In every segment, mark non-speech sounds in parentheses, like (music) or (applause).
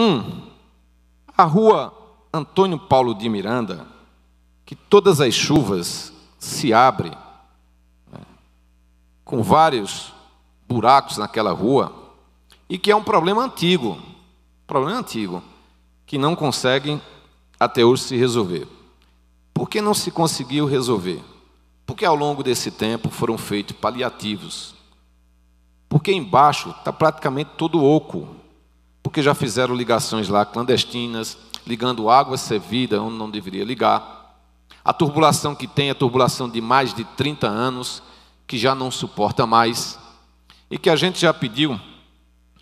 Um, a rua Antônio Paulo de Miranda, que todas as chuvas se abre, né, com vários buracos naquela rua, e que é um problema antigo, problema antigo, que não conseguem até hoje se resolver. Por que não se conseguiu resolver? Porque ao longo desse tempo foram feitos paliativos. Porque embaixo está praticamente todo oco, porque já fizeram ligações lá clandestinas, ligando água servida onde não deveria ligar. A turbulação que tem é turbulação de mais de 30 anos, que já não suporta mais, e que a gente já pediu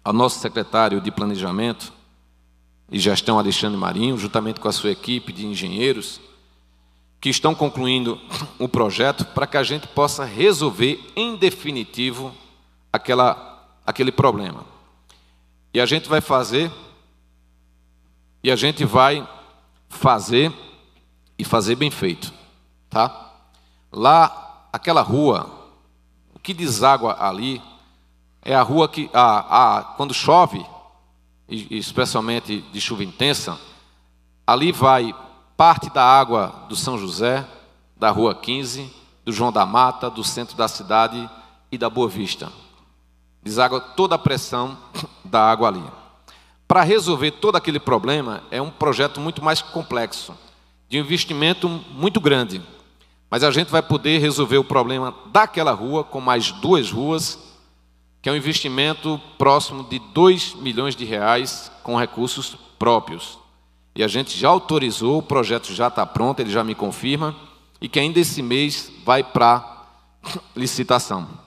ao nosso secretário de Planejamento e Gestão, Alexandre Marinho, juntamente com a sua equipe de engenheiros, que estão concluindo (coughs) o projeto, para que a gente possa resolver, em definitivo, aquela, aquele problema. E a gente vai fazer, e a gente vai fazer e fazer bem feito, tá? Lá, aquela rua, o que deságua ali é a rua que, a, a, quando chove, especialmente de chuva intensa, ali vai parte da água do São José, da Rua 15, do João da Mata, do centro da cidade e da Boa Vista deságua toda a pressão da água ali. Para resolver todo aquele problema, é um projeto muito mais complexo, de investimento muito grande. Mas a gente vai poder resolver o problema daquela rua com mais duas ruas, que é um investimento próximo de 2 milhões de reais com recursos próprios. E a gente já autorizou, o projeto já está pronto, ele já me confirma, e que ainda esse mês vai para licitação.